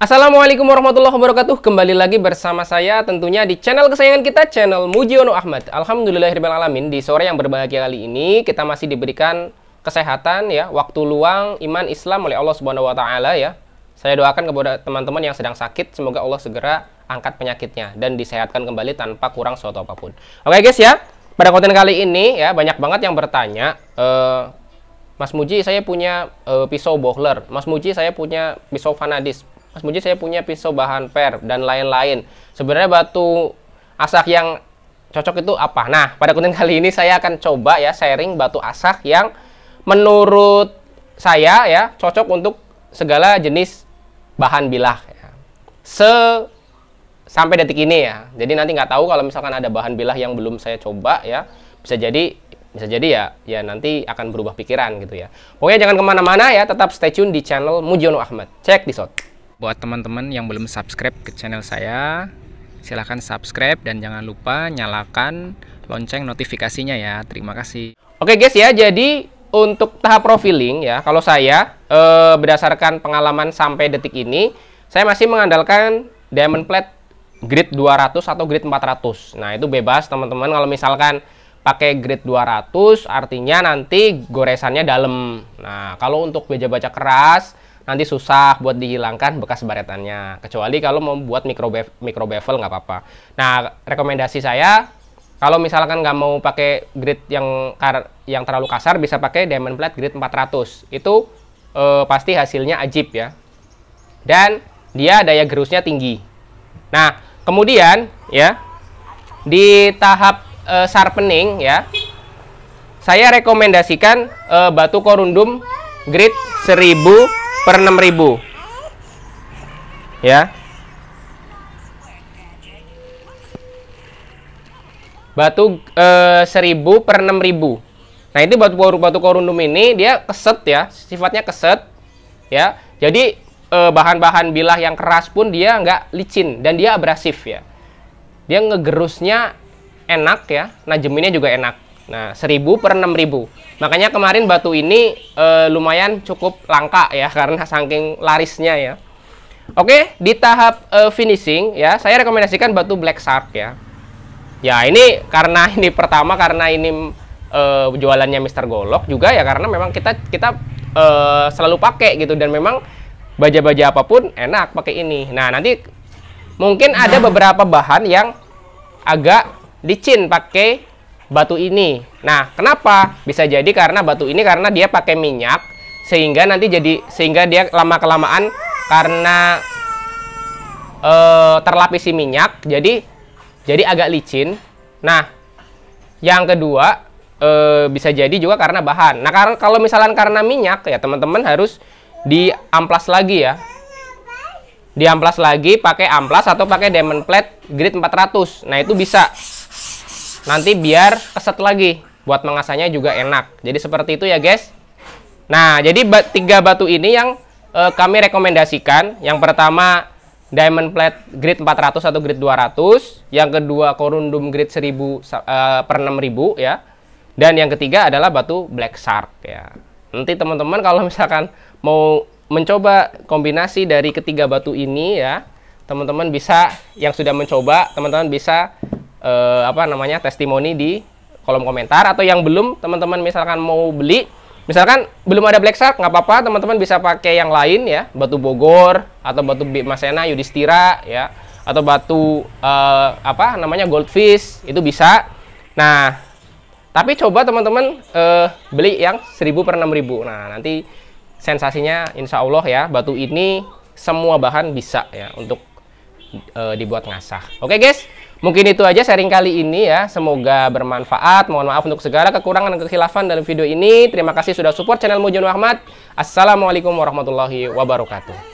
Assalamualaikum warahmatullahi wabarakatuh Kembali lagi bersama saya tentunya di channel kesayangan kita Channel Mujiono Ahmad Alhamdulillahirrahmanirrahim Di sore yang berbahagia kali ini Kita masih diberikan kesehatan ya Waktu luang, iman, Islam oleh Allah Subhanahu Wa Taala ya Saya doakan kepada teman-teman yang sedang sakit Semoga Allah segera angkat penyakitnya Dan disehatkan kembali tanpa kurang suatu apapun Oke guys ya Pada konten kali ini ya Banyak banget yang bertanya uh, Mas Muji saya punya uh, pisau bohler Mas Muji saya punya pisau fanadis Mas Muji saya punya pisau bahan per dan lain-lain. Sebenarnya batu asak yang cocok itu apa? Nah, pada konten kali ini saya akan coba ya sharing batu asak yang menurut saya ya cocok untuk segala jenis bahan bilah ya. se sampai detik ini ya jadi nanti nggak tahu kalau misalkan ada bahan bilah yang belum saya coba ya bisa jadi bisa jadi ya ya nanti akan berubah pikiran gitu ya pokoknya jangan kemana-mana ya tetap stay tune di channel Mujiono Ahmad cek di shot buat teman-teman yang belum subscribe ke channel saya silahkan subscribe dan jangan lupa nyalakan lonceng notifikasinya ya terima kasih oke guys ya jadi untuk tahap profiling ya kalau saya eh, berdasarkan pengalaman sampai detik ini saya masih mengandalkan diamond plate grid 200 atau grid 400 nah itu bebas teman-teman kalau misalkan pakai grade 200 artinya nanti goresannya dalam nah kalau untuk meja baca keras nanti susah buat dihilangkan bekas baretannya. Kecuali kalau mau buat micro bevel, nggak apa-apa. Nah, rekomendasi saya kalau misalkan nggak mau pakai grid yang kar yang terlalu kasar bisa pakai diamond plate grid 400. Itu eh, pasti hasilnya ajib ya. Dan dia daya gerusnya tinggi. Nah, kemudian ya di tahap eh, sharpening ya saya rekomendasikan eh, batu korundum grid 1000 per 6000 ya batu eh, 1000 per 6000 nah ini batu batu korundum ini dia keset ya sifatnya keset ya jadi eh, bahan-bahan eh, bilah yang keras pun dia nggak licin dan dia abrasif ya dia ngegerusnya enak ya nah juga enak Nah, 1000 per 6000. Makanya kemarin batu ini e, lumayan cukup langka ya karena saking larisnya ya. Oke, di tahap e, finishing ya, saya rekomendasikan batu Black Shark ya. Ya, ini karena ini pertama karena ini e, jualannya Mr. Golok juga ya karena memang kita kita e, selalu pakai gitu dan memang baja-baja apapun enak pakai ini. Nah, nanti mungkin ada beberapa bahan yang agak licin pakai batu ini. Nah, kenapa? Bisa jadi karena batu ini karena dia pakai minyak sehingga nanti jadi sehingga dia lama kelamaan karena e, terlapisi minyak jadi jadi agak licin. Nah, yang kedua e, bisa jadi juga karena bahan. Nah, karena kalau misalkan karena minyak ya teman-teman harus diamplas lagi ya. Diamplas lagi pakai amplas atau pakai diamond plate grid 400. Nah, itu bisa nanti biar keset lagi buat mengasahnya juga enak jadi seperti itu ya guys nah jadi ba tiga batu ini yang e, kami rekomendasikan yang pertama diamond plate grid 400 atau grid 200 yang kedua corundum grid 1000 e, eh, per 6000 ya dan yang ketiga adalah batu black shark ya nanti teman-teman kalau misalkan mau mencoba kombinasi dari ketiga batu ini ya teman-teman bisa yang sudah mencoba teman-teman bisa eh, apa namanya testimoni di kolom komentar atau yang belum teman-teman misalkan mau beli misalkan belum ada Black Shark nggak apa-apa teman-teman bisa pakai yang lain ya batu Bogor atau batu Masena yudistira ya atau batu eh, apa namanya Goldfish itu bisa nah tapi coba teman-teman eh, beli yang 1000 per 6000 nah nanti sensasinya insya Allah ya batu ini semua bahan bisa ya untuk e, dibuat ngasah. Oke okay, guys, Mungkin itu aja sharing kali ini ya. Semoga bermanfaat. Mohon maaf untuk segala kekurangan dan kekhilafan dalam video ini. Terima kasih sudah support channel Mujun Ahmad. Assalamualaikum warahmatullahi wabarakatuh.